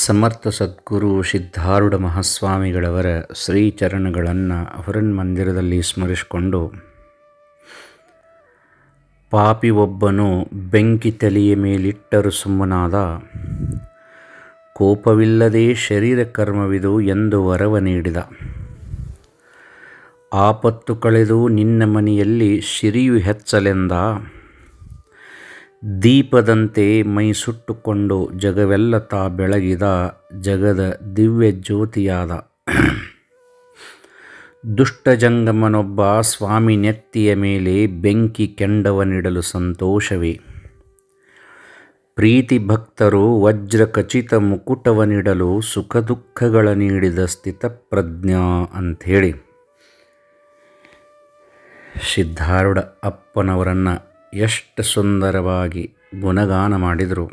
ಸಮರ್ಥ ಸದ್ಗುರು ಸಿದ್ಧಾರೂಢ ಮಹಾಸ್ವಾಮಿಗಳವರ ಶ್ರೀಚರಣಗಳನ್ನು ಅವರನ್ ಮಂದಿರದಲ್ಲಿ ಸ್ಮರಿಸಿಕೊಂಡು ಪಾಪಿ ಒಬ್ಬನು ಬೆಂಕಿ ತಲೆಯ ಮೇಲಿಟ್ಟರು ಸುಮ್ಮನಾದ ಕೋಪವಿಲ್ಲದೆ ಶರೀರ ಕರ್ಮವಿದು ಎಂದು ವರವ ನೀಡಿದ ಆಪತ್ತು ಕಳೆದು ನಿನ್ನ ಮನೆಯಲ್ಲಿ ಸಿರಿಯು ಹೆಚ್ಚಲೆಂದ ದೀಪದಂತೆ ಮೈ ಸುಟ್ಟುಕೊಂಡು ಜಗವೆಲ್ಲ ತಾ ಬೆಳಗಿದ ಜಗದ ದಿವ್ಯ ಜ್ಯೋತಿಯಾದ ದುಷ್ಟಜಂಗಮನೊಬ್ಬ ಸ್ವಾಮಿ ನೆತ್ತಿಯ ಮೇಲೆ ಬೆಂಕಿ ಕೆಂಡವನಿಡಲು ಸಂತೋಷವೇ ಪ್ರೀತಿ ಭಕ್ತರು ವಜ್ರ ಖಚಿತ ಮುಕುಟವನಿಡಲು ಸುಖ ದುಃಖಗಳ ನೀಡಿದ ಸ್ಥಿತಪ್ರಜ್ಞಾ ಅಂಥೇಳಿ ಸಿದ್ಧಾರೂಢ ಅಪ್ಪನವರನ್ನು ಎಷ್ಟು ಸುಂದರವಾಗಿ ಗುಣಗಾನ ಮಾಡಿದರು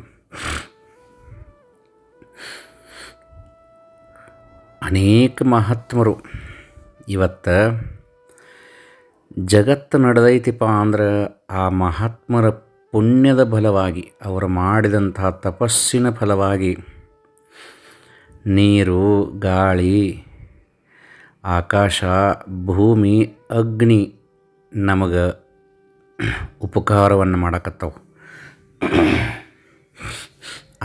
ಅನೇಕ ಮಹಾತ್ಮರು ಇವತ್ತ ಜಗತ್ತು ನಡೆದೈತಿಪ್ಪ ಅಂದ್ರೆ ಆ ಮಹಾತ್ಮರ ಪುಣ್ಯದ ಫಲವಾಗಿ ಅವರು ಮಾಡಿದಂಥ ತಪಸ್ಸಿನ ಫಲವಾಗಿ ನೀರು ಗಾಳಿ ಆಕಾಶ ಭೂಮಿ ಅಗ್ನಿ ನಮಗೆ ಉಪಕಾರವನ್ನು ಮಾಡಕತ್ತವು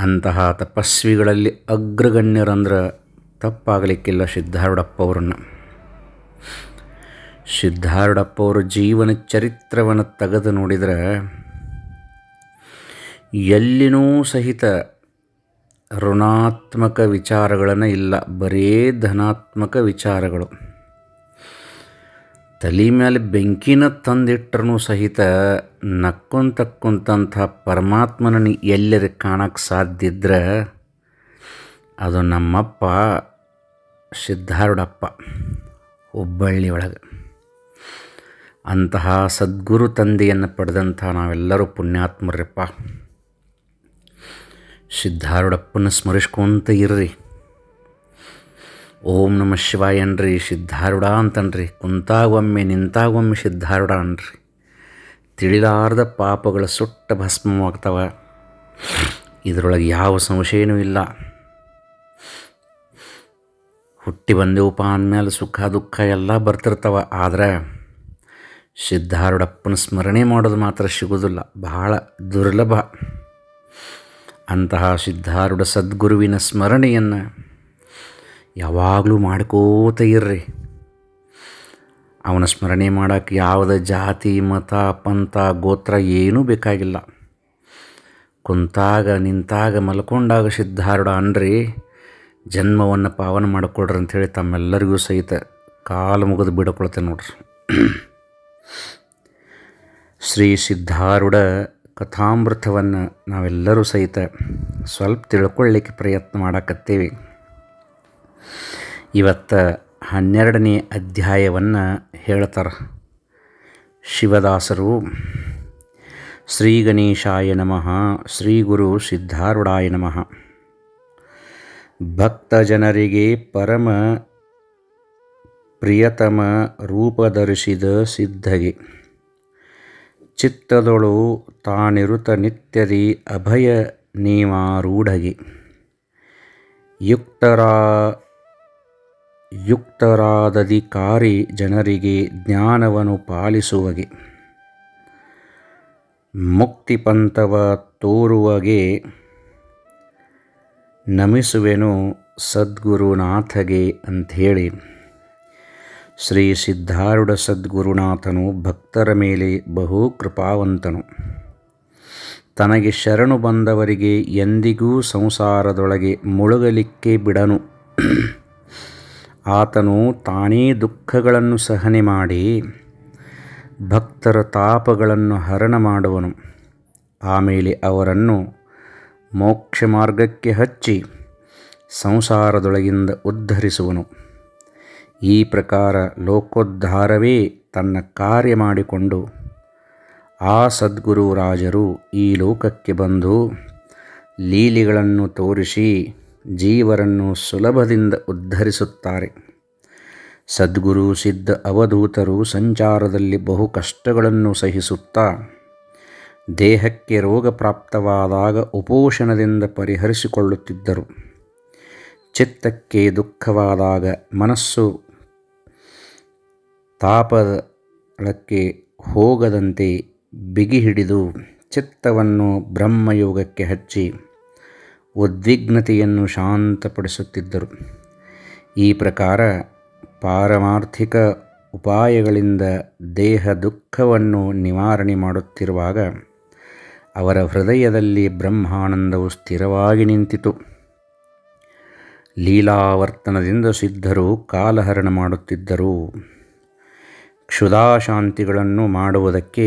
ಅಂತಹ ತಪಸ್ವಿಗಳಲ್ಲಿ ಅಗ್ರಗಣ್ಯರಂದ್ರೆ ತಪ್ಪಾಗಲಿಕ್ಕಿಲ್ಲ ಸಿದ್ಧಾರೂಢಪ್ಪ ಅವರನ್ನು ಜೀವನ ಚರಿತ್ರವನ್ನು ತೆಗೆದು ನೋಡಿದರೆ ಎಲ್ಲಿನೂ ಸಹಿತ ಋಣಾತ್ಮಕ ವಿಚಾರಗಳನ್ನು ಇಲ್ಲ ಬರೀ ಧನಾತ್ಮಕ ವಿಚಾರಗಳು ತಲೆ ಮ್ಯಾಲೆ ಬೆಂಕಿನ ತಂದಿಟ್ರೂ ಸಹಿತ ನಕ್ಕೊಂತಕ್ಕಂತಹ ಪರಮಾತ್ಮನ ನೀ ಎಲ್ಲರ ಕಾಣಕ್ಕೆ ಇದ್ರೆ ಅದು ನಮ್ಮಪ್ಪ ಸಿದ್ಧಾರುಡಪ್ಪ ಹುಬ್ಬಳ್ಳಿ ಒಳಗೆ ಅಂತಹ ಸದ್ಗುರು ತಂದೆಯನ್ನು ಪಡೆದಂಥ ನಾವೆಲ್ಲರೂ ಪುಣ್ಯಾತ್ಮರ್ರಪ್ಪ ಸಿದ್ಧಾರುಡಪ್ಪನ ಸ್ಮರಿಸ್ಕೊಂತ ಇರ್ರಿ ಓಂ ನಮ ಶಿವಾಯ ಅನ್ರಿ ಸಿದ್ಧಾರುಡ ಅಂತನ್ರಿ ಕುಂತಾಗೊಮ್ಮೆ ನಿಂತಾಗೊಮ್ಮೆ ಸಿದ್ಧಾರುಡ ಅನ್ರಿ ತಿಳಿಲಾರ್ದ ಪಾಪಗಳು ಸುಟ್ಟ ಭಸ್ಮವಾಗ್ತವೆ ಇದರೊಳಗೆ ಯಾವ ಸಂಶಯನೂ ಇಲ್ಲ ಹುಟ್ಟಿ ಬಂದೇವಪ್ಪ ಅಂದಮೇಲೆ ಸುಖ ದುಃಖ ಎಲ್ಲ ಬರ್ತಿರ್ತವೆ ಆದರೆ ಸಿದ್ಧಾರುಡಪ್ಪನ ಸ್ಮರಣೆ ಮಾಡೋದು ಮಾತ್ರ ಸಿಗೋದಿಲ್ಲ ಬಹಳ ದುರ್ಲಭ ಅಂತಹ ಸಿದ್ಧಾರುಡ ಸದ್ಗುರುವಿನ ಸ್ಮರಣೆಯನ್ನು ಯಾವಾಗಲೂ ಮಾಡ್ಕೋತ ಇರ್ರಿ ಅವನ ಸ್ಮರಣೆ ಮಾಡೋಕ್ಕೆ ಯಾವುದೇ ಜಾತಿ ಮತ ಪಂಥ ಗೋತ್ರ ಏನೂ ಬೇಕಾಗಿಲ್ಲ ಕುಂತಾಗ ನಿಂತಾಗ ಮಲ್ಕೊಂಡಾಗ ಸಿದ್ಧಾರುಡ ಅನ್ರಿ ಜನ್ಮವನ್ನು ಪಾವನ ಮಾಡಿಕೊಡ್ರಿ ಅಂಥೇಳಿ ತಮ್ಮೆಲ್ಲರಿಗೂ ಸಹಿತ ಕಾಲು ಮುಗಿದು ಬಿಡ್ಕೊಳ್ತೇನೆ ನೋಡ್ರಿ ಶ್ರೀ ಸಿದ್ಧಾರುಡ ಕಥಾಮೃತವನ್ನು ನಾವೆಲ್ಲರೂ ಸಹಿತ ಸ್ವಲ್ಪ ತಿಳ್ಕೊಳ್ಳಿಕ್ಕೆ ಪ್ರಯತ್ನ ಮಾಡಕತ್ತೀವಿ ಇವತ್ತು ಹನ್ನೆರಡನೇ ಅಧ್ಯಾಯವನ್ನು ಹೇಳ್ತಾರೆ ಶಿವದಾಸರು ಶ್ರೀ ಗಣೇಶಾಯ ನಮಃ ಶ್ರೀ ಗುರು ಸಿದ್ಧಾರೂಢಾಯ ನಮಃ ಜನರಿಗೆ ಪರಮ ಪ್ರಿಯತಮ ರೂಪದರ್ಶಿದ ಸಿದ್ಧಗೆ ಚಿತ್ತದೊಳು ತಾನಿರುತ ನಿತ್ಯದಿ ಅಭಯ ನೇಮಾರೂಢಗೆ ಯುಕ್ತರ ಯುಕ್ತರಾದಧಿಕಾರಿ ಜನರಿಗೆ ಜ್ಞಾನವನ್ನು ಪಾಲಿಸುವಗೆ ಮುಕ್ತಿಪಂಥವ ತೋರುವಗೆ ನಮಿಸುವೆನು ಸದ್ಗುರುನಾಥಗೆ ಅಂಥೇಳಿ ಶ್ರೀ ಸಿದ್ಧಾರುಢ ಸದ್ಗುರುನಾಥನು ಭಕ್ತರ ಮೇಲೆ ಬಹು ಕೃಪಾವಂತನು ತನಗೆ ಶರಣು ಬಂದವರಿಗೆ ಎಂದಿಗೂ ಸಂಸಾರದೊಳಗೆ ಮುಳುಗಲಿಕ್ಕೆ ಬಿಡನು ಆತನು ತಾನೇ ದುಃಖಗಳನ್ನು ಸಹನೆ ಮಾಡಿ ಭಕ್ತರ ತಾಪಗಳನ್ನು ಹರಣ ಮಾಡುವನು ಆಮೇಲೆ ಅವರನ್ನು ಮೋಕ್ಷ ಮಾರ್ಗಕ್ಕೆ ಹಚ್ಚಿ ಸಂಸಾರದೊಳಗಿಂದ ಉದ್ಧರಿಸುವನು ಈ ಪ್ರಕಾರ ಲೋಕೋದ್ಧಾರವೇ ತನ್ನ ಕಾರ್ಯ ಮಾಡಿಕೊಂಡು ಆ ಸದ್ಗುರು ರಾಜರು ಈ ಲೋಕಕ್ಕೆ ಬಂದು ಲೀಲಿಗಳನ್ನು ತೋರಿಸಿ ಜೀವರನ್ನು ಸುಲಭದಿಂದ ಉದ್ಧರಿಸುತ್ತಾರೆ ಸದ್ಗುರು ಸಿದ್ಧ ಅವಧೂತರು ಸಂಚಾರದಲ್ಲಿ ಬಹು ಕಷ್ಟಗಳನ್ನು ಸಹಿಸುತ್ತಾ ದೇಹಕ್ಕೆ ರೋಗ ಪ್ರಾಪ್ತವಾದಾಗ ಉಪೋಷಣದಿಂದ ಪರಿಹರಿಸಿಕೊಳ್ಳುತ್ತಿದ್ದರು ಚಿತ್ತಕ್ಕೆ ದುಃಖವಾದಾಗ ಮನಸ್ಸು ತಾಪದಕ್ಕೆ ಹೋಗದಂತೆ ಬಿಗಿಹಿಡಿದು ಚಿತ್ತವನ್ನು ಬ್ರಹ್ಮಯೋಗಕ್ಕೆ ಹಚ್ಚಿ ಉದ್ವಿಗ್ನತೆಯನ್ನು ಶಾಂತಪಡಿಸುತ್ತಿದ್ದರು ಈ ಪ್ರಕಾರ ಪಾರಮಾರ್ಥಿಕ ಉಪಾಯಗಳಿಂದ ದೇಹ ದುಃಖವನ್ನು ನಿವಾರಣೆ ಮಾಡುತ್ತಿರುವಾಗ ಅವರ ಹೃದಯದಲ್ಲಿ ಬ್ರಹ್ಮಾನಂದವು ಸ್ಥಿರವಾಗಿ ನಿಂತಿತು ಲೀಲಾವರ್ತನದಿಂದ ಸಿದ್ಧರು ಕಾಲಹರಣ ಮಾಡುತ್ತಿದ್ದರು ಕ್ಷುದಾಶಾಂತಿಗಳನ್ನು ಮಾಡುವುದಕ್ಕೆ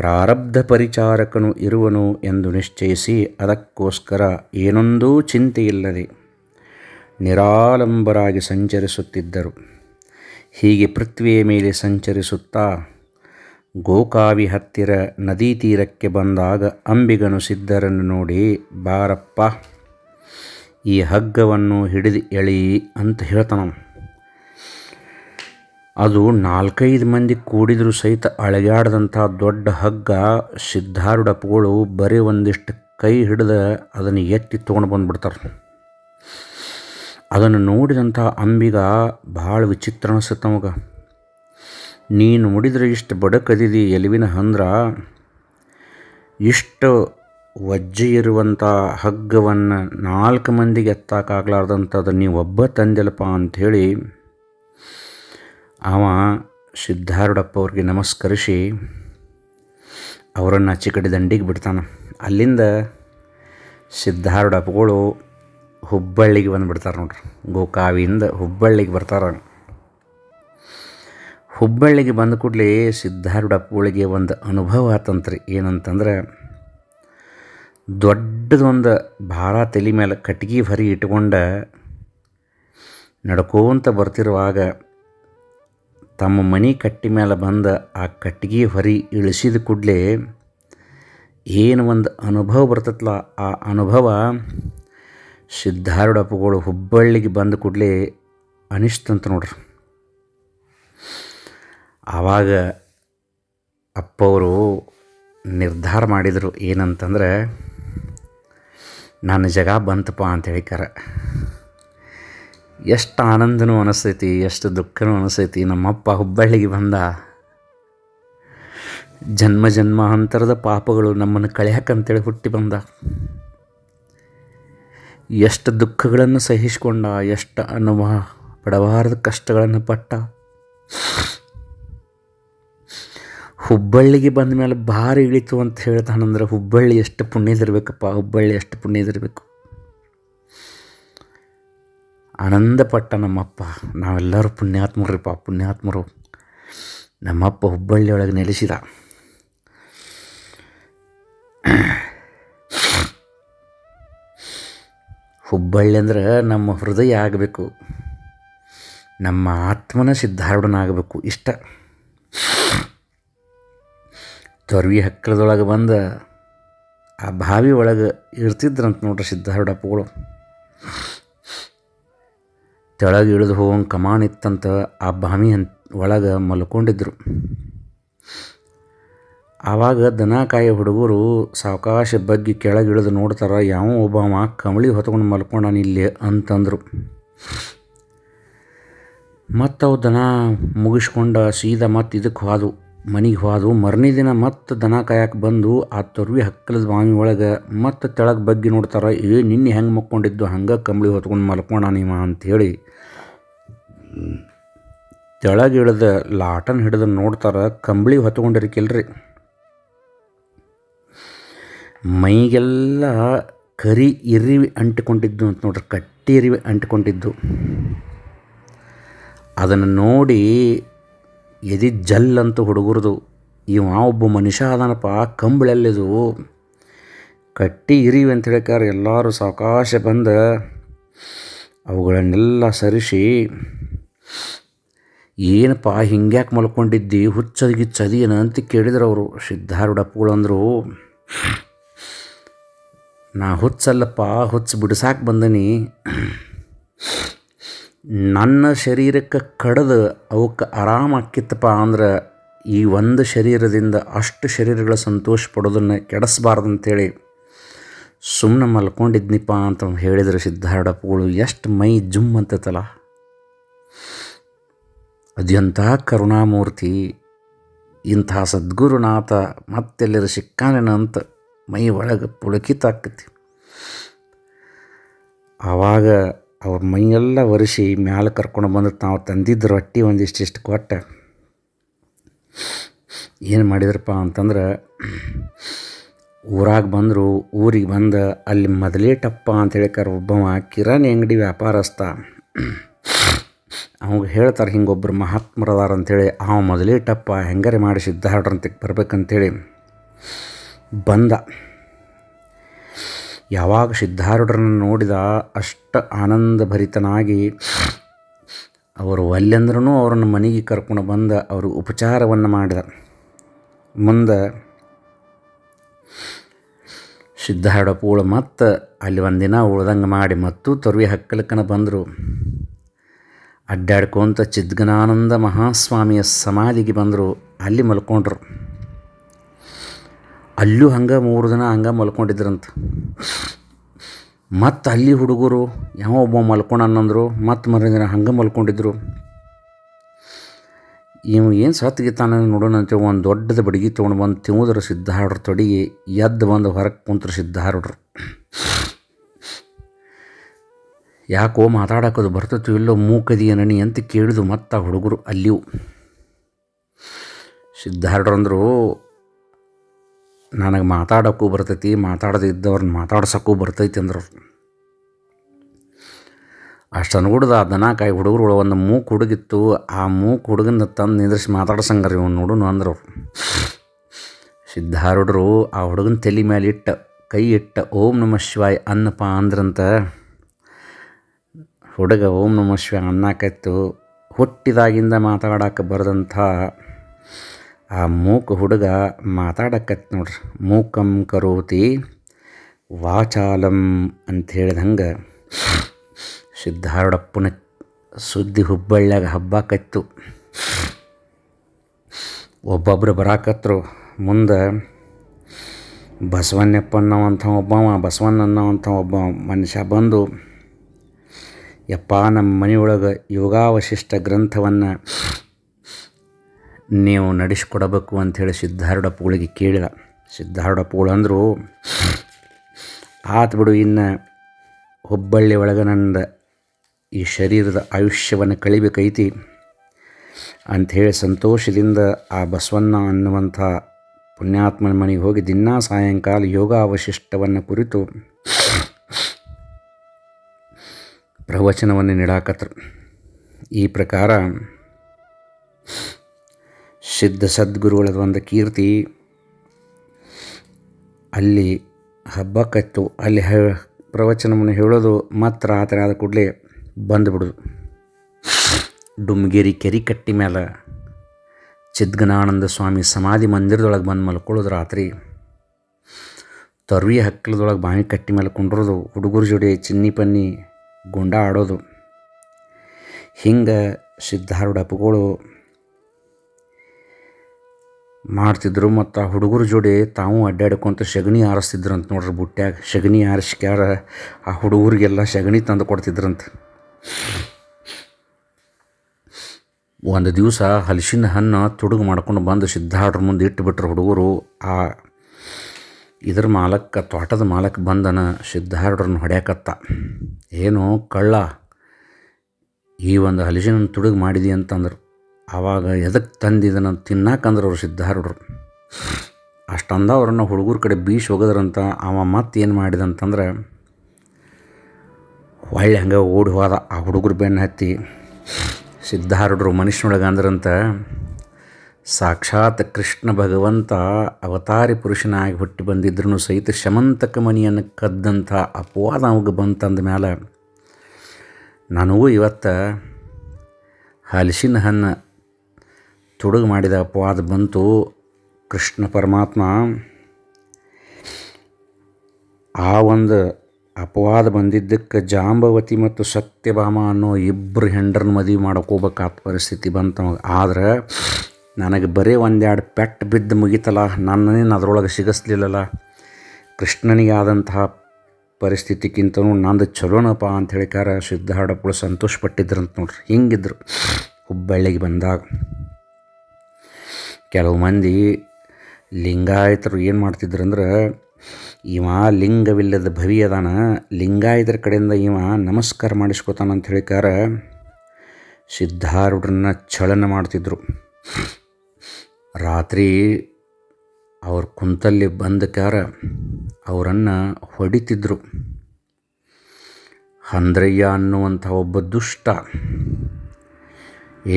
ಪ್ರಾರಬ್ಧ ಪರಿಚಾರಕನು ಇರುವನು ಎಂದು ನಿಶ್ಚಯಿಸಿ ಅದಕ್ಕೋಸ್ಕರ ಏನೊಂದೂ ಚಿಂತೆಯಿಲ್ಲದೆ ನಿರಾಲಂಬರಾಗಿ ಸಂಚರಿಸುತ್ತಿದ್ದರು ಹೀಗೆ ಪೃಥ್ವಿಯ ಮೇಲೆ ಸಂಚರಿಸುತ್ತಾ ಗೋಕಾವಿ ಹತ್ತಿರ ನದಿ ತೀರಕ್ಕೆ ಬಂದಾಗ ಅಂಬಿಗನು ಸಿದ್ಧರನ್ನು ನೋಡಿ ಬಾರಪ್ಪ ಈ ಹಗ್ಗವನ್ನು ಹಿಡಿದು ಎಳಿ ಅಂತ ಹೇಳ್ತಾನ ಅದು ನಾಲ್ಕೈದು ಮಂದಿ ಕೂಡಿದರೂ ಸಹಿತ ಅಳಗಾಡದಂಥ ದೊಡ್ಡ ಹಗ್ಗ ಸಿದ್ಧಾರೂಢಪ್ಪಗಳು ಬರೀ ಒಂದಿಷ್ಟು ಕೈ ಹಿಡಿದ ಅದನ್ನು ಎತ್ತಿ ತೊಗೊಂಡು ಬಂದುಬಿಡ್ತಾರೆ ಅದನ್ನು ನೋಡಿದಂಥ ಅಂಬಿಗ ಭಾಳ ವಿಚಿತ್ರ ಅನಿಸುತ್ತೆ ನಮಗೆ ನೀನು ನೋಡಿದರೆ ಇಷ್ಟು ಬಡಕದಿದಿ ಎಲುವಿನ ಹಂದ್ರ ಇಷ್ಟು ವಜ್ಜಿ ಇರುವಂಥ ಹಗ್ಗವನ್ನು ನಾಲ್ಕು ಮಂದಿಗೆ ಎತ್ತಾಕಾಗಲಾರ್ದಂಥದ್ದು ನೀವು ಒಬ್ಬ ತಂದೆಲಪ್ಪ ಅಂಥೇಳಿ ಅವ ಸಿದ್ಧಾರೂಢಪ್ಪವ್ರಿಗೆ ಅವ್ರಿಗೆ ನಮಸ್ಕರಿಸಿ ಅವರನ್ನು ಚಿಕಡಿ ದಂಡಿಗೆ ಬಿಡ್ತಾನೆ ಅಲ್ಲಿಂದ ಸಿದ್ಧಾರೂಢಪ್ಪಗಳು ಹುಬ್ಬಳ್ಳಿಗೆ ಬಂದುಬಿಡ್ತಾರೆ ನೋಡ್ರಿ ಗೋಕಾವಿಯಿಂದ ಹುಬ್ಬಳ್ಳಿಗೆ ಬರ್ತಾರೆ ಹುಬ್ಬಳ್ಳಿಗೆ ಬಂದ ಕೂಡಲೇ ಸಿದ್ಧಾರೂಢಪ್ಪಗಳಿಗೆ ಒಂದು ಅನುಭವ ಆತಂತ್ರಿ ಏನಂತಂದ್ರೆ ದೊಡ್ಡದೊಂದು ಭಾರ ತಲೆ ಮೇಲೆ ಕಟ್ಗೆ ಭರಿ ಇಟ್ಕೊಂಡು ನಡ್ಕೋತ ಬರ್ತಿರುವಾಗ ತಮ್ಮ ಮನೆ ಕಟ್ಟಿ ಮೇಲೆ ಬಂದ ಆ ಕಟ್ಟಿಗೆ ಹೊರಿ ಇಳಿಸಿದ ಕೂಡಲೇ ಏನು ಒಂದು ಅನುಭವ ಬರ್ತತ್ಲ ಆ ಅನುಭವ ಸಿದ್ಧಾರೂಢಪ್ಪಗಳು ಹುಬ್ಬಳ್ಳಿಗೆ ಬಂದ ಕೂಡಲೇ ಅನಿಸ್ತಂತ ನೋಡ್ರಿ ಆವಾಗ ಅಪ್ಪವರು ನಿರ್ಧಾರ ಮಾಡಿದರು ಏನಂತಂದ್ರೆ ನಾನು ಜಗ ಬಂತಪ್ಪ ಅಂತ ಹೇಳಿಕಾರ ಎಷ್ಟು ಆನಂದನೂ ಅನಿಸ್ತೈತಿ ಎಷ್ಟು ದುಃಖನೂ ಅನಿಸ್ತೈತಿ ನಮ್ಮಪ್ಪ ಹುಬ್ಬಳ್ಳಿಗೆ ಬಂದ ಜನ್ಮ ಜನ್ಮಾಂತರದ ಪಾಪಗಳು ನಮ್ಮನ್ನು ಕಳೆಯಕ್ಕಂತೇಳಿ ಹುಟ್ಟಿ ಬಂದ ಎಷ್ಟು ದುಃಖಗಳನ್ನು ಸಹಿಸಿಕೊಂಡ ಎಷ್ಟು ಅನುಭವ ಪಡಬಾರದ ಕಷ್ಟಗಳನ್ನು ಪಟ್ಟ ಹುಬ್ಬಳ್ಳಿಗೆ ಬಂದ ಮೇಲೆ ಭಾರಿ ಇಳಿತು ಅಂತ ಹೇಳ್ತಾನಂದ್ರೆ ಹುಬ್ಬಳ್ಳಿ ಎಷ್ಟು ಪುಣ್ಯದಿರಬೇಕಪ್ಪ ಹುಬ್ಬಳ್ಳಿ ಎಷ್ಟು ಪುಣ್ಯದಿರಬೇಕು ಆನಂದಪಟ್ಟ ನಮ್ಮಪ್ಪ ನಾವೆಲ್ಲರೂ ಪುಣ್ಯಾತ್ಮರಿಪ್ಪ ಪುಣ್ಯಾತ್ಮರು ನಮ್ಮಪ್ಪ ಹುಬ್ಬಳ್ಳಿಯೊಳಗೆ ನೆಲೆಸಿದ ಹುಬ್ಬಳ್ಳಿ ಅಂದ್ರೆ ನಮ್ಮ ಹೃದಯ ಆಗಬೇಕು ನಮ್ಮ ಆತ್ಮನ ಸಿದ್ಧಾರ್ಢನಾಗಬೇಕು ಇಷ್ಟ ತೊರ್ವಿ ಹಕ್ಕಳದೊಳಗೆ ಬಂದ ಆ ಬಾವಿ ಒಳಗೆ ಇರ್ತಿದ್ರಂತ ನೋಡ್ರಿ ಸಿದ್ಧಾರ್ಡಪ್ಪಗಳು ತೆಳಗೆ ಇಳಿದು ಹೋಗಂಗೆ ಕಮಾನ್ ಇತ್ತಂತ ಆ ಬಾಮಿ ಒಳಗೆ ಮಲ್ಕೊಂಡಿದ್ರು ಆವಾಗ ದನ ಕಾಯಿ ಹುಡುಗರು ಸಾವಕಾಶ ಬಗ್ಗೆ ಕೆಳಗೆ ಇಳಿದು ನೋಡ್ತಾರೆ ಯಾವ ಒಬ್ಬಾಮ ಕಮಳಿ ಹೊತ್ಕೊಂಡು ಮಲ್ಕೊಂಡಾನ ಇಲ್ಲಿ ಅಂತಂದರು ಮತ್ತು ಅವು ದನ ಮುಗಿಸ್ಕೊಂಡ ಸೀದಾ ಮತ್ತು ಇದಕ್ಕೆ ಹೋದವು ಮನೆಗೆ ಹೋದವು ಮರನೇ ದಿನ ಮತ್ತು ದನ ಕಾಯಕ್ಕೆ ಬಂದು ಆ ತುರ್ವಿ ಹಕ್ಕಲದ ಬಾವಿ ಒಳಗೆ ಮತ್ತು ತೆಳಗೆ ಬಗ್ಗೆ ನೋಡ್ತಾರ ಏ ನಿನ್ನೆ ಹೆಂಗೆ ಮಕ್ಕೊಂಡಿದ್ದು ಹಂಗೆ ಕಂಬಳಿ ಹೊತ್ಕೊಂಡು ಮಲ್ಕೊಂಡ ನೀವ ಅಂಥೇಳಿ ತೆಳಗಿಳಿದ ಲಾಟನ್ ಹಿಡಿದು ನೋಡ್ತಾರೆ ಕಂಬಳಿ ಕೆಲ್ರಿ ಮೈಗೆಲ್ಲ ಕರಿ ಇರಿವಿ ಅಂಟಿಕೊಂಡಿದ್ದು ಅಂತ ನೋಡ್ರಿ ಕಟ್ಟಿ ಇರಿವಿ ಅಂಟಿಕೊಂಡಿದ್ದು ಅದನ್ನು ನೋಡಿ ಎದಿ ಜಲ್ ಅಂತ ಹುಡುಗರದು ಇವ ಒಬ್ಬ ಮನುಷ್ಯ ಅದನಪ್ಪ ಕಂಬಳಲ್ಲಿದು ಕಟ್ಟಿ ಇರಿವಿ ಅಂತ ಹೇಳ್ಕಾರ ಎಲ್ಲರೂ ಸಾವಕಾಶ ಬಂದು ಅವುಗಳನ್ನೆಲ್ಲ ಸರಿಸಿ ಏನಪ್ಪ ಹಿಂಗ್ಯಾಕೆ ಮಲ್ಕೊಂಡಿದ್ದಿ ಹುಚ್ಚದ ಗಿಚ್ಚದಿ ಅಂತ ಕೇಳಿದ್ರು ಅವರು ಸಿದ್ಧಾರೂಢಪ್ಪಗಳು ಅಂದರು ನಾ ಹುಚ್ಚಲ್ಲಪ್ಪ ಹುಚ್ಚು ಬಿಡಿಸಾಕೆ ಬಂದನಿ ನನ್ನ ಶರೀರಕ್ಕೆ ಕಡ್ದು ಅವಕ್ಕೆ ಆರಾಮ ಆಕ್ಕಿತ್ತಪ್ಪ ಅಂದ್ರೆ ಈ ಒಂದು ಶರೀರದಿಂದ ಅಷ್ಟು ಶರೀರಗಳ ಸಂತೋಷ ಪಡೋದನ್ನು ಕೆಡಿಸ್ಬಾರ್ದು ಅಂತೇಳಿ ಸುಮ್ಮನೆ ಮಲ್ಕೊಂಡಿದ್ನಿಪ್ಪ ಅಂತ ಹೇಳಿದರು ಸಿದ್ಧಾರೂಢಪ್ಪಗಳು ಎಷ್ಟು ಮೈ ಜುಮ್ ಅಂತೈತಲ್ಲ ಅದೆಂಥ ಕರುಣಾಮೂರ್ತಿ ಇಂಥ ಸದ್ಗುರುನಾಥ ಮತ್ತೆಲ್ಲರ ಸಿಕ್ಕಾನೇನ ಅಂತ ಮೈ ಒಳಗೆ ಪುಳಕಿತಾಕತಿ ಆವಾಗ ಅವ್ರ ಮೈಯೆಲ್ಲ ಒರೆಸಿ ಮ್ಯಾಲೆ ಕರ್ಕೊಂಡು ಬಂದು ನಾವು ತಂದಿದ್ದ ರೊಟ್ಟಿ ಒಂದಿಷ್ಟಿಷ್ಟು ಕೊಟ್ಟ ಏನು ಮಾಡಿದ್ರಪ್ಪ ಅಂತಂದ್ರೆ ಊರಾಗ ಬಂದರು ಊರಿಗೆ ಬಂದ ಅಲ್ಲಿ ಮೊದಲೇ ಟಪ್ಪ ಅಂತೇಳಿ ಒಬ್ಬವ ಕಿರಾಣಿ ಅಂಗಡಿ ವ್ಯಾಪಾರಸ್ಥ ಅವಾಗ ಹೇಳ್ತಾರೆ ಹಿಂಗೊಬ್ಬರು ಮಹಾತ್ಮರದಾರ ಅಂಥೇಳಿ ಆ ಮೊದಲೇ ಟಪ್ಪ ಹೆಂಗರೆ ಮಾಡಿ ಅಂತ ಬರ್ಬೇಕಂತೇಳಿ ಬಂದ ಯಾವಾಗ ಸಿದ್ಧಾರ್ಡ್ರನ್ನು ನೋಡಿದ ಅಷ್ಟು ಭರಿತನಾಗಿ ಅವರು ಒಲ್ಲೆಂದ್ರೂ ಅವ್ರನ್ನ ಮನೆಗೆ ಕರ್ಕೊಂಡು ಬಂದ ಅವರು ಉಪಚಾರವನ್ನು ಮಾಡಿದ ಮುಂದೆ ಸಿದ್ಧಾರ್ಡಪ್ಪ ಪೂಳ ಮತ್ತು ಅಲ್ಲಿ ಒಂದಿನ ಉಳ್ದಂಗೆ ಮಾಡಿ ಮತ್ತೂ ತೊರವಿ ಹಕ್ಕಲಕ್ಕನ ಬಂದರು ಅಡ್ಡಾಡ್ಕೊಂತ ಚಿದ್ಗನಾನಂದ ಮಹಾಸ್ವಾಮಿಯ ಸಮಾಧಿಗೆ ಬಂದರು ಅಲ್ಲಿ ಮಲ್ಕೊಂಡ್ರು ಅಲ್ಲೂ ಹಂಗೆ ಮೂರು ದಿನ ಹಂಗೆ ಮಲ್ಕೊಂಡಿದ್ರಂತ ಮತ್ತು ಅಲ್ಲಿ ಹುಡುಗರು ಯಾವ ಒಬ್ಬ ಮಲ್ಕೊಂಡು ಅನ್ನಂದ್ರು ಮತ್ತು ದಿನ ಹಂಗೆ ಮಲ್ಕೊಂಡಿದ್ರು ಇವು ಏನು ಸತ್ಗಿತಾನ ನೋಡೋಣ ಅಂತ ಒಂದು ದೊಡ್ಡದ ಬಡಗಿ ತೊಗೊಂಡು ಬಂದು ತಿಂದ್ರೆ ಸಿದ್ಧಾಡ್ರು ತೊಡಗಿ ಎದ್ದು ಬಂದು ಹೊರಗೆ ಕುಂತ್ರು ಸಿದ್ಧಾರ್ಡ್ರು ಯಾಕೋ ಮಾತಾಡೋಕ್ಕದು ಬರ್ತತೋ ಇಲ್ಲೋ ಮೂಕದಿಯ ನನಿ ಅಂತ ಕೇಳಿದು ಮತ್ತ ಹುಡುಗರು ಅಲ್ಲಿಯೂ ಸಿದ್ಧಾರ್ಡ್ರಂದರು ನನಗೆ ಮಾತಾಡೋಕ್ಕೂ ಬರ್ತೈತಿ ಮಾತಾಡದಿದ್ದವ್ರನ್ನ ಮಾತಾಡ್ಸೋಕ್ಕೂ ಬರ್ತೈತಿ ಅಂದರು ಅಷ್ಟನ್ನು ಹುಡುಗ ಆ ದನ ಕಾಯಿ ಹುಡುಗರು ಒಂದು ಮೂಕು ಹುಡುಗಿತ್ತು ಆ ಮೂಕು ಹುಡುಗನ ತಂದು ನಿಂದ್ರಿಸಿ ಮಾತಾಡ್ಸಂಗಾರ ಇವನು ನೋಡುನು ಅಂದರು ಸಿದ್ಧಾರುಡ್ರು ಆ ಹುಡುಗನ ತಲೆ ಮೇಲೆ ಇಟ್ಟ ಕೈ ಇಟ್ಟ ಓಂ ನಮ ಶಿವಾಯ್ ಅನ್ನಪ್ಪ ಅಂದ್ರಂತ ಹುಡುಗ ಓಂ ನಮ ಶಿವ ಅನ್ನಾಕತ್ತು ಹುಟ್ಟಿದಾಗಿಂದ ಮಾತಾಡಕ್ಕೆ ಬರೆದಂಥ ಆ ಮೂಕ ಹುಡುಗ ಮಾತಾಡಕತ್ ನೋಡ್ರಿ ಮೂಕಂ ಕರೋತಿ ವಾಚಾಲಂ ಅಂತ ಹೇಳಿದಂಗೆ ಸಿದ್ಧಾರೂಢಪ್ಪನ ಸುದ್ದಿ ಹುಬ್ಬಳ್ಳಿಯಾಗ ಹಬ್ಬಾಕತ್ತು ಒಬ್ಬೊಬ್ರು ಬರಾಕತ್ರು ಮುಂದೆ ಅನ್ನೋವಂಥ ಒಬ್ಬವ ಬಸವಣ್ಣ ಅನ್ನೋವಂಥ ಒಬ್ಬ ಮನುಷ್ಯ ಬಂದು ಯಪ್ಪ ನಮ್ಮ ಮನೆಯೊಳಗೆ ಯೋಗಾವಶಿಷ್ಟ ಗ್ರಂಥವನ್ನು ನೀವು ನಡೆಸಿಕೊಡಬೇಕು ಅಂಥೇಳಿ ಪೂಳಿಗೆ ಕೇಳಿದ ಸಿದ್ಧಾರೂಢಪ್ಪಗಳು ಅಂದರು ಆತು ಬಿಡು ಇನ್ನು ಹುಬ್ಬಳ್ಳಿ ಒಳಗೆ ನನ್ನ ಈ ಶರೀರದ ಆಯುಷ್ಯವನ್ನು ಕಳಿಬೇಕೈತಿ ಅಂಥೇಳಿ ಸಂತೋಷದಿಂದ ಆ ಬಸವಣ್ಣ ಅನ್ನುವಂಥ ಪುಣ್ಯಾತ್ಮನ ಮನೆಗೆ ಹೋಗಿ ದಿನಾ ಸಾಯಂಕಾಲ ಯೋಗಾವಶಿಷ್ಟವನ್ನು ಕುರಿತು ಪ್ರವಚನವನ್ನು ನೀಡಾಕತ್ರು ಈ ಪ್ರಕಾರ ಸಿದ್ಧ ಸದ್ಗುರುಗಳದ ಒಂದು ಕೀರ್ತಿ ಅಲ್ಲಿ ಹಬ್ಬಕ್ಕತ್ತು ಅಲ್ಲಿ ಹ ಪ್ರವಚನವನ್ನು ಹೇಳೋದು ಮಾತ್ರ ಆ ಥರ ಆದ ಕೂಡಲೇ ಬಂದುಬಿಡೋದು ಡುಮ್ಗೇರಿ ಕಟ್ಟಿ ಮೇಲೆ ಚಿದ್ಗನಾನಂದ ಸ್ವಾಮಿ ಸಮಾಧಿ ಮಂದಿರದೊಳಗೆ ಬಂದು ಮಲ್ಕೊಳ್ಳೋದು ರಾತ್ರಿ ತರ್ವಿ ಹಕ್ಕಲದೊಳಗೆ ಬಾವಿ ಕಟ್ಟಿ ಮೇಲೆ ಕುಂಡ್ರೋದು ಹುಡುಗರ ಜೋಡಿ ಚಿನ್ನಿ ಪನ್ನಿ ಗುಂಡ ಆಡೋದು ಹಿಂಗೆ ಡಪ್ಪುಗಳು ಮಾಡ್ತಿದ್ರು ಮತ್ತು ಆ ಹುಡುಗರ ಜೋಡಿ ತಾವು ಅಡ್ಡಾಡ್ಕೊಂತ ಸಗಣಿ ಆರಿಸ್ತಿದ್ರಂತ ನೋಡ್ರಿ ಬುಟ್ಟ್ಯಾಗ ಸಗಣಿ ಆರಿಸ್ಕ್ಯಾರ ಆ ಹುಡುಗರಿಗೆಲ್ಲ ಸಗಣಿ ತಂದು ಕೊಡ್ತಿದ್ರಂತ ಒಂದು ದಿವಸ ಹಲಸಿನ ಹಣ್ಣು ತುಡುಗು ಮಾಡ್ಕೊಂಡು ಬಂದು ಸಿದ್ಧಾರ್ಡ್ರ ಮುಂದೆ ಇಟ್ಟುಬಿಟ್ರು ಹುಡುಗರು ಆ ಇದ್ರ ಮಾಲಕ್ಕ ತೋಟದ ಮಾಲಕ್ ಬಂದನ ಸಿದ್ಧಾರ್ಡ್ರನ್ನ ಹೊಡ್ಯಾಕತ್ತ ಏನು ಕಳ್ಳ ಈ ಒಂದು ಹಲಸಿನ ತುಡುಗ್ ಮಾಡಿದಿ ಅಂತಂದ್ರು ಆವಾಗ ಎದಕ್ಕೆ ತಂದಿದನ ತಿನ್ನಾಕಂದ್ರೆ ಅವ್ರು ಸಿದ್ಧಾರ್ಡ್ರು ಅಷ್ಟಂದ ಅವ್ರನ್ನ ಹುಡುಗರ ಕಡೆ ಬೀಸ್ ಹೋಗದ್ರಂತ ಅವ ಮತ್ತೆ ಏನು ಮಾಡಿದಂತಂದ್ರೆ ಹೊಳ್ಳಿ ಹಂಗೆ ಓಡಿ ಹೋದ ಆ ಹುಡುಗರು ಬೆನ್ನು ಹತ್ತಿ ಸಿದ್ಧಾರ್ಡ್ರು ಮನುಷ್ಯನೊಳಗೆ ಅಂದ್ರಂತ ಸಾಕ್ಷಾತ್ ಕೃಷ್ಣ ಭಗವಂತ ಅವತಾರಿ ಪುರುಷನಾಗಿ ಹುಟ್ಟಿ ಬಂದಿದ್ರೂ ಸಹಿತ ಶಮಂತಕ ಮನಿಯನ್ನು ಕದ್ದಂಥ ಅಪವಾದ ಅವಾಗ ಬಂತಂದ ಮೇಲೆ ನನಗೂ ಇವತ್ತು ಹಲಸಿನ ಹಣ್ಣು ತುಡುಗು ಮಾಡಿದ ಅಪವಾದ ಬಂತು ಕೃಷ್ಣ ಪರಮಾತ್ಮ ಆ ಒಂದು ಅಪವಾದ ಬಂದಿದ್ದಕ್ಕೆ ಜಾಂಬವತಿ ಮತ್ತು ಸತ್ಯಭಾಮ ಅನ್ನೋ ಇಬ್ಬರು ಹೆಂಡ್ರನ್ನ ಮದುವೆ ಮಾಡ್ಕೋಬೇಕಾದ ಪರಿಸ್ಥಿತಿ ಬಂತು ಆದರೆ ನನಗೆ ಬರೀ ಒಂದೆರಡು ಪೆಟ್ಟು ಬಿದ್ದು ಮುಗಿತಲ್ಲ ನನ್ನೇನು ಅದರೊಳಗೆ ಸಿಗಿಸ್ಲಿಲ್ಲಲ್ಲ ಕೃಷ್ಣನಿಗೆ ಆದಂತಹ ಪರಿಸ್ಥಿತಿಗಿಂತನೂ ನಂದು ಚಲೋನಪ್ಪ ಅಂಥೇಳಿಕಾರ ಸಂತೋಷ ಪಟ್ಟಿದ್ರು ಅಂತ ನೋಡ್ರಿ ಹಿಂಗಿದ್ರು ಹುಬ್ಬಳ್ಳಿಗೆ ಬಂದಾಗ ಕೆಲವು ಮಂದಿ ಲಿಂಗಾಯತರು ಏನು ಮಾಡ್ತಿದ್ರು ಅಂದ್ರೆ ಇವ ಲಿಂಗವಿಲ್ಲದ ಭವಿ ಅದಾನ ಲಿಂಗಾಯತರ ಕಡೆಯಿಂದ ಇವ ನಮಸ್ಕಾರ ಮಾಡಿಸ್ಕೊತಾನ ಅಂತ ಹೇಳಿಕಾರ ಸಿದ್ಧಾರೂಢರನ್ನ ಚಲನ ಮಾಡ್ತಿದ್ರು ರಾತ್ರಿ ಅವ್ರ ಕುಂತಲ್ಲಿ ಬಂದಕಾರ ಅವರನ್ನು ಹೊಡಿತಿದ್ರು ಹಂದ್ರಯ್ಯ ಅನ್ನುವಂಥ ಒಬ್ಬ ದುಷ್ಟ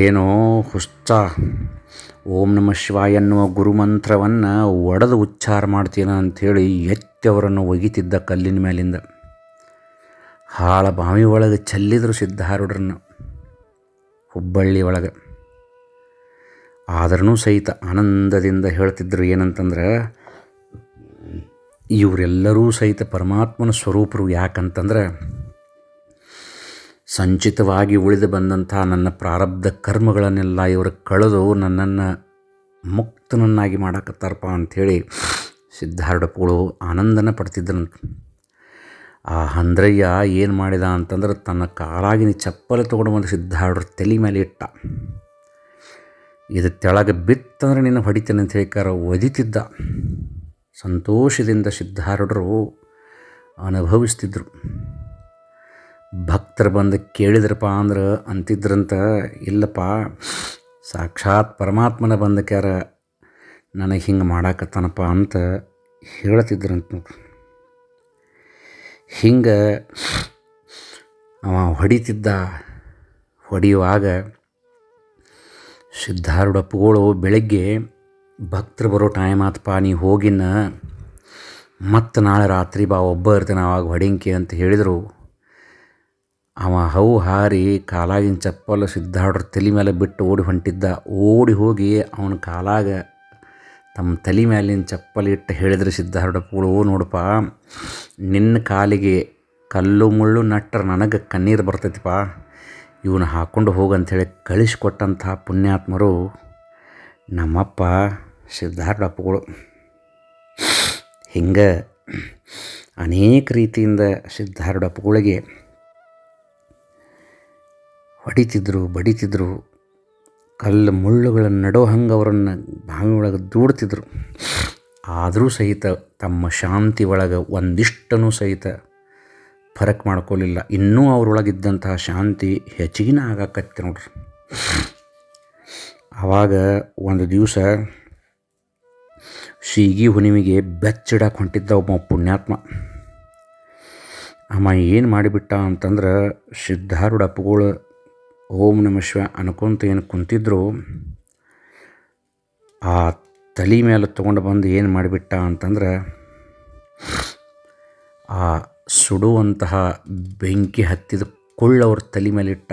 ಏನೋ ಹುಷ್ಟ ಓಂ ನಮ ಶಿವಾಯ ಎನ್ನುವ ಗುರುಮಂತ್ರವನ್ನು ಒಡೆದು ಉಚ್ಚಾರ ಮಾಡ್ತೀನ ಅಂಥೇಳಿ ಎತ್ತವರನ್ನು ಒಗಿತಿದ್ದ ಕಲ್ಲಿನ ಮೇಲಿಂದ ಹಾಳ ಬಾವಿ ಒಳಗೆ ಚೆಲ್ಲಿದ್ರು ಸಿದ್ಧಾರೂಢರನ್ನು ಹುಬ್ಬಳ್ಳಿ ಒಳಗೆ ಆದ್ರೂ ಸಹಿತ ಆನಂದದಿಂದ ಹೇಳ್ತಿದ್ರು ಏನಂತಂದ್ರೆ ಇವರೆಲ್ಲರೂ ಸಹಿತ ಪರಮಾತ್ಮನ ಸ್ವರೂಪರು ಯಾಕಂತಂದ್ರೆ ಸಂಚಿತವಾಗಿ ಉಳಿದು ಬಂದಂಥ ನನ್ನ ಪ್ರಾರಬ್ಧ ಕರ್ಮಗಳನ್ನೆಲ್ಲ ಇವರು ಕಳೆದು ನನ್ನನ್ನು ಮುಕ್ತನನ್ನಾಗಿ ಮಾಡಾಕತ್ತಾರಪ್ಪ ಅಂಥೇಳಿ ಸಿದ್ಧಾರೂಢಪುಳು ಆನಂದನ ಪಡ್ತಿದ್ದನಂತ ಆ ಹಂದ್ರಯ್ಯ ಏನು ಮಾಡಿದ ಅಂತಂದ್ರೆ ತನ್ನ ಕಾಲಾಗಿನ ಚಪ್ಪಲೆ ತೊಗೊಂಡು ಬಂದು ಸಿದ್ಧಾರ್ಡ್ರ ತಲೆ ಮೇಲೆ ಇಟ್ಟ ಇದು ತೆಳಗೆ ಬಿತ್ತಂದ್ರೆ ನಿನ್ನ ಹೊಡಿತೇನೆ ಅಂತ ಹೇಳಿಕಾರ ಒದಿತಿದ್ದ ಸಂತೋಷದಿಂದ ಸಿದ್ಧಾರೂಢರು ಅನುಭವಿಸ್ತಿದ್ರು ಭಕ್ತರು ಬಂದು ಕೇಳಿದ್ರಪ್ಪ ಅಂದ್ರೆ ಅಂತಿದ್ರಂತ ಇಲ್ಲಪ್ಪ ಸಾಕ್ಷಾತ್ ಪರಮಾತ್ಮನ ಬಂದಕ್ಯಾರ ನನಗೆ ಹಿಂಗೆ ಮಾಡಾಕತ್ತಾನಪ್ಪ ಅಂತ ಹೇಳ್ತಿದ್ರಂತ ನೋಡ್ರಿ ಹಿಂಗೆ ಅವ ಹೊಡಿತಿದ್ದ ಹೊಡೆಯುವಾಗ ಸಿದ್ಧಾರೂಢಪ್ಪಗಳು ಬೆಳಗ್ಗೆ ಭಕ್ತರು ಬರೋ ಟೈಮ್ ಆತಪ್ಪ ನೀ ಹೋಗಿನ ಮತ್ತು ನಾಳೆ ರಾತ್ರಿ ಬಾ ಒಬ್ಬ ಇರ್ತಾನೆ ಅವಾಗ ಹೊಡಿಕೆ ಅಂತ ಹೇಳಿದರು ಅವ ಹೌ ಹಾರಿ ಕಾಲಾಗಿನ ಚಪ್ಪಲು ಸಿದ್ಧಾರ್ಡ್ರ ತಲೆ ಮೇಲೆ ಬಿಟ್ಟು ಓಡಿ ಹೊಂಟಿದ್ದ ಓಡಿ ಹೋಗಿ ಅವನ ಕಾಲಾಗ ತಮ್ಮ ತಲೆ ಮೇಲಿನ ಚಪ್ಪಲಿ ಇಟ್ಟು ಹೇಳಿದ್ರು ಸಿದ್ಧಾರ್ಡಪ್ಪಗಳು ನೋಡಪ್ಪ ನಿನ್ನ ಕಾಲಿಗೆ ಕಲ್ಲು ಮುಳ್ಳು ನಟ್ರೆ ನನಗೆ ಕಣ್ಣೀರು ಬರ್ತೈತಿಪ್ಪ ಇವನು ಹಾಕ್ಕೊಂಡು ಹೋಗಂಥೇಳಿ ಕಳಿಸಿಕೊಟ್ಟಂಥ ಪುಣ್ಯಾತ್ಮರು ನಮ್ಮಪ್ಪ ಸಿದ್ಧಾರ್ಥ ಅಪ್ಪಗಳು ಹಿಂಗೆ ಅನೇಕ ರೀತಿಯಿಂದ ಸಿದ್ಧಾರ್ಥ ಅಪ್ಪಗಳಿಗೆ ಹೊಡಿತಿದ್ರು ಬಡಿತಿದ್ರು ಕಲ್ಲು ಮುಳ್ಳುಗಳನ್ನು ನಡೋ ಹಂಗೆ ಅವರನ್ನು ಬಾವಿ ಒಳಗೆ ದೂಡ್ತಿದ್ರು ಆದರೂ ಸಹಿತ ತಮ್ಮ ಶಾಂತಿ ಒಳಗೆ ಒಂದಿಷ್ಟನೂ ಸಹಿತ ಫರಕ್ ಮಾಡ್ಕೊಳ್ಳಿಲ್ಲ ಇನ್ನೂ ಅವರೊಳಗಿದ್ದಂತಹ ಶಾಂತಿ ಹೆಚ್ಚಿಗಿನ ಆಗಾಕತ್ತೆ ನೋಡ್ರಿ ಆವಾಗ ಒಂದು ದಿವಸ ಶೀಗಿ ಹುಣ್ಣಿಮೆಗೆ ಬೆಚ್ಚಿಡಕ್ಕೆ ಹೊಂಟಿದ್ದ ಒಬ್ಬ ಪುಣ್ಯಾತ್ಮ ಅಮ್ಮ ಏನು ಮಾಡಿಬಿಟ್ಟ ಅಂತಂದ್ರೆ ಸಿದ್ಧಾರುಡಪ್ಪಗಳು ಓಂ ನಮ ಅನ್ಕೊಂತ ಏನು ಕುಂತಿದ್ರು ಆ ತಲೆ ಮೇಲೆ ತೊಗೊಂಡು ಬಂದು ಏನು ಮಾಡಿಬಿಟ್ಟ ಅಂತಂದ್ರೆ ಆ ಸುಡುವಂತಹ ಬೆಂಕಿ ಹತ್ತಿದ ಕೊಳ್ಳವ್ರ ತಲೆ ಮೇಲಿಟ್ಟ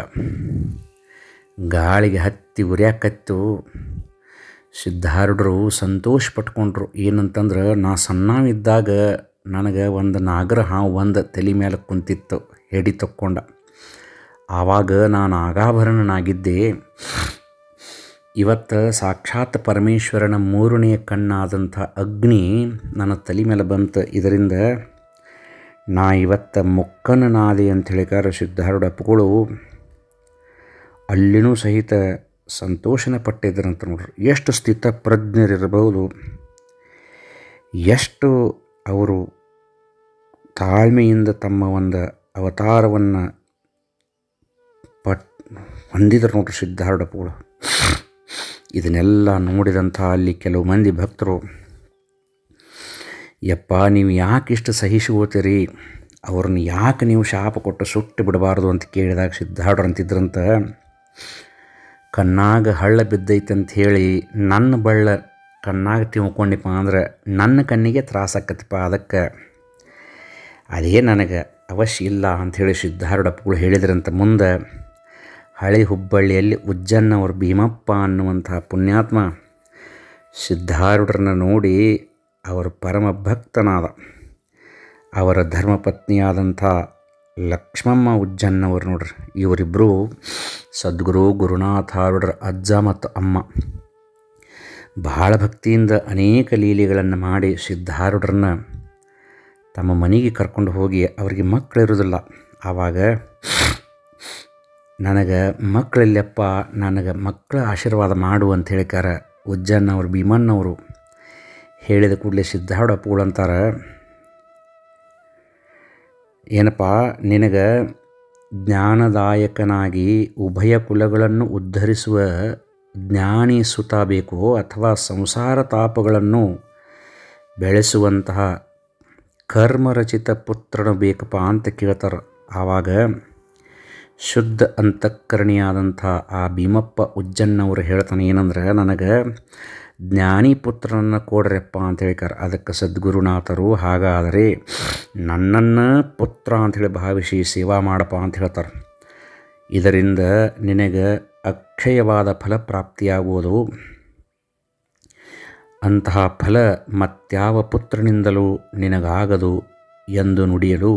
ಗಾಳಿಗೆ ಹತ್ತಿ ಉರಿಯಾಕತ್ತು ಸಿದ್ಧಾರ್ಡ್ರು ಸಂತೋಷ ಪಟ್ಕೊಂಡ್ರು ಏನಂತಂದ್ರೆ ನಾ ಸಣ್ಣವಿದ್ದಾಗ ನನಗೆ ಒಂದು ನಾಗರ ಹಾವು ಒಂದು ತಲೆ ಮೇಲೆ ಕುಂತಿತ್ತು ಹೆಡಿ ತಕ್ಕೊಂಡ ಆವಾಗ ನಾನು ಆಗಾಭರಣನಾಗಿದ್ದೆ ಇವತ್ತು ಸಾಕ್ಷಾತ್ ಪರಮೇಶ್ವರನ ಮೂರನೆಯ ಕಣ್ಣಾದಂಥ ಅಗ್ನಿ ನನ್ನ ತಲೆ ಮೇಲೆ ಬಂತು ಇದರಿಂದ ನಾ ಇವತ್ತ ಮುಕ್ಕನ ನಾದೆ ಅಂತ ಹೇಳಿಕಾರ ಸಿದ್ಧಾರೂಢಪ್ಪಗಳು ಅಲ್ಲಿನೂ ಸಹಿತ ಸಂತೋಷನ ಪಟ್ಟಿದ್ದರಂತ ನೋಡ್ರಿ ಎಷ್ಟು ಸ್ಥಿತ ಪ್ರಜ್ಞರಿರಬಹುದು ಎಷ್ಟು ಅವರು ತಾಳ್ಮೆಯಿಂದ ತಮ್ಮ ಒಂದು ಅವತಾರವನ್ನು ಪಟ್ ಹೊಂದಿದ್ರು ನೋಡ್ರಿ ಸಿದ್ಧಾರೂಢಪ್ಪಗಳು ಇದನ್ನೆಲ್ಲ ನೋಡಿದಂಥ ಅಲ್ಲಿ ಕೆಲವು ಮಂದಿ ಭಕ್ತರು ಯಪ್ಪ ನೀವು ಯಾಕೆ ಇಷ್ಟು ಸಹಿಸಿಗೋತೀರಿ ಅವ್ರನ್ನ ಯಾಕೆ ನೀವು ಶಾಪ ಕೊಟ್ಟು ಸುಟ್ಟು ಬಿಡಬಾರ್ದು ಅಂತ ಕೇಳಿದಾಗ ಅಂತಿದ್ರಂತ ಕಣ್ಣಾಗ ಹಳ್ಳ ಬಿದ್ದೈತೆ ಅಂತ ಹೇಳಿ ನನ್ನ ಬಳ್ಳ ಕಣ್ಣಾಗ ತಿಳ್ಕೊಂಡಿಪ್ಪ ಅಂದ್ರೆ ನನ್ನ ಕಣ್ಣಿಗೆ ತ್ರಾಸಾಕತ್ತಪ್ಪ ಅದಕ್ಕೆ ಅದೇ ನನಗೆ ಅವಶ್ಯ ಇಲ್ಲ ಅಂಥೇಳಿ ಸಿದ್ಧಾರೂಢಪ್ಪಗಳು ಹೇಳಿದ್ರಂತ ಮುಂದೆ ಹಳೆ ಹುಬ್ಬಳ್ಳಿಯಲ್ಲಿ ಉಜ್ಜನ್ನವರು ಭೀಮಪ್ಪ ಅನ್ನುವಂಥ ಪುಣ್ಯಾತ್ಮ ಸಿದ್ಧಾರೂಢರನ್ನು ನೋಡಿ ಅವರು ಪರಮ ಭಕ್ತನಾದ ಅವರ ಧರ್ಮಪತ್ನಿಯಾದಂಥ ಲಕ್ಷ್ಮಮ್ಮ ಉಜ್ಜನ್ನವರು ನೋಡ್ರಿ ಇವರಿಬ್ಬರು ಸದ್ಗುರು ಗುರುನಾಥಾರುಡ್ರ ಅಜ್ಜ ಮತ್ತು ಅಮ್ಮ ಬಹಳ ಭಕ್ತಿಯಿಂದ ಅನೇಕ ಲೀಲೆಗಳನ್ನು ಮಾಡಿ ಸಿದ್ಧಾರುಡ್ರನ್ನ ತಮ್ಮ ಮನೆಗೆ ಕರ್ಕೊಂಡು ಹೋಗಿ ಅವರಿಗೆ ಮಕ್ಕಳಿರೋದಿಲ್ಲ ಆವಾಗ ನನಗೆ ಮಕ್ಕಳಿಲ್ಲಪ್ಪ ನನಗೆ ಮಕ್ಕಳ ಆಶೀರ್ವಾದ ಮಾಡು ಅಂತ ಹೇಳಿಕಾರ ಉಜ್ಜನ್ನವರು ಭೀಮಣ್ಣವರು ಹೇಳಿದ ಕೂಡಲೇ ಸಿದ್ಧಾಡ ಪೂಳ್ ಅಂತಾರೆ ಏನಪ್ಪ ನಿನಗೆ ಜ್ಞಾನದಾಯಕನಾಗಿ ಉಭಯ ಕುಲಗಳನ್ನು ಉದ್ಧರಿಸುವ ಜ್ಞಾನಿ ಸುತ ಬೇಕೋ ಅಥವಾ ಸಂಸಾರ ತಾಪಗಳನ್ನು ಬೆಳೆಸುವಂತಹ ಕರ್ಮರಚಿತ ಪುತ್ರನು ಬೇಕಪ್ಪ ಅಂತ ಕೇಳ್ತಾರೆ ಆವಾಗ ಶುದ್ಧ ಅಂತಃಕರಣಿಯಾದಂಥ ಆ ಭೀಮಪ್ಪ ಉಜ್ಜನ್ನವರು ಹೇಳ್ತಾನೆ ಏನಂದ್ರೆ ನನಗೆ ಜ್ಞಾನಿ ಪುತ್ರನನ್ನು ಕೊಡ್ರಪ್ಪ ಅಂತ ಹೇಳ್ತಾರೆ ಅದಕ್ಕೆ ಸದ್ಗುರುನಾಥರು ಹಾಗಾದರೆ ನನ್ನನ್ನು ಪುತ್ರ ಅಂಥೇಳಿ ಭಾವಿಸಿ ಸೇವಾ ಮಾಡಪ್ಪ ಅಂತ ಹೇಳ್ತಾರೆ ಇದರಿಂದ ನಿನಗೆ ಅಕ್ಷಯವಾದ ಫಲಪ್ರಾಪ್ತಿಯಾಗುವುದು ಅಂತಹ ಫಲ ಮತ್ಯಾವ ಪುತ್ರನಿಂದಲೂ ನಿನಗಾಗದು ಎಂದು ನುಡಿಯಲು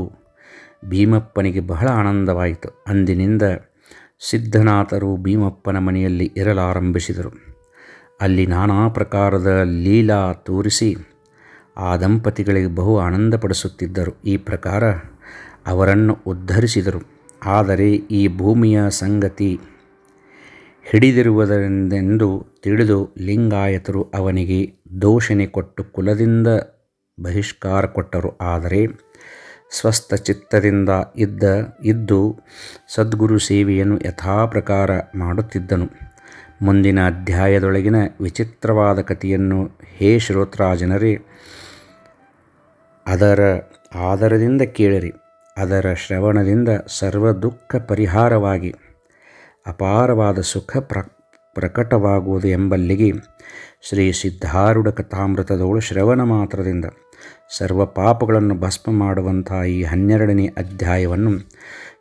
ಭೀಮಪ್ಪನಿಗೆ ಬಹಳ ಆನಂದವಾಯಿತು ಅಂದಿನಿಂದ ಸಿದ್ಧನಾಥರು ಭೀಮಪ್ಪನ ಮನೆಯಲ್ಲಿ ಇರಲಾರಂಭಿಸಿದರು ಅಲ್ಲಿ ನಾನಾ ಪ್ರಕಾರದ ಲೀಲಾ ತೋರಿಸಿ ಆ ದಂಪತಿಗಳಿಗೆ ಬಹು ಆನಂದಪಡಿಸುತ್ತಿದ್ದರು ಈ ಪ್ರಕಾರ ಅವರನ್ನು ಉದ್ಧರಿಸಿದರು ಆದರೆ ಈ ಭೂಮಿಯ ಸಂಗತಿ ಹಿಡಿದಿರುವುದರಿಂದೆಂದು ತಿಳಿದು ಲಿಂಗಾಯತರು ಅವನಿಗೆ ದೋಷಣೆ ಕೊಟ್ಟು ಕುಲದಿಂದ ಬಹಿಷ್ಕಾರ ಕೊಟ್ಟರು ಆದರೆ ಸ್ವಸ್ಥ ಚಿತ್ತದಿಂದ ಇದ್ದ ಇದ್ದು ಸದ್ಗುರು ಸೇವೆಯನ್ನು ಯಥಾಪ್ರಕಾರ ಮಾಡುತ್ತಿದ್ದನು ಮುಂದಿನ ಅಧ್ಯಾಯದೊಳಗಿನ ವಿಚಿತ್ರವಾದ ಕಥೆಯನ್ನು ಹೇ ಶ್ರೋತ್ರಾಜನರೇ ಅದರ ಆದರದಿಂದ ಕೇಳಿರಿ ಅದರ ಶ್ರವಣದಿಂದ ಸರ್ವ ದುಃಖ ಪರಿಹಾರವಾಗಿ ಅಪಾರವಾದ ಸುಖ ಪ್ರ ಪ್ರಕಟವಾಗುವುದು ಎಂಬಲ್ಲಿಗೆ ಶ್ರೀ ಸಿದ್ಧಾರುಢ ಕಥಾಮೃತದವಳು ಶ್ರವಣ ಮಾತ್ರದಿಂದ ಸರ್ವ ಪಾಪಗಳನ್ನು ಭಸ್ಮ ಮಾಡುವಂಥ ಈ ಹನ್ನೆರಡನೇ ಅಧ್ಯಾಯವನ್ನು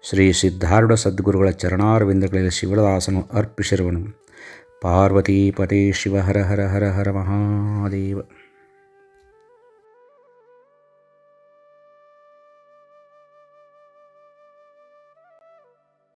ಶ್ರೀ ಸಿದ್ಧಾರುಢ ಸದ್ಗುರುಗಳ ಚರಣಾರ್ವಿಂದಗಳಲ್ಲಿ ಶಿವದಾಸನು ಅರ್ಪಿಸಿರುವನು पार्वतीपते शिव हर हर हर हर महादेव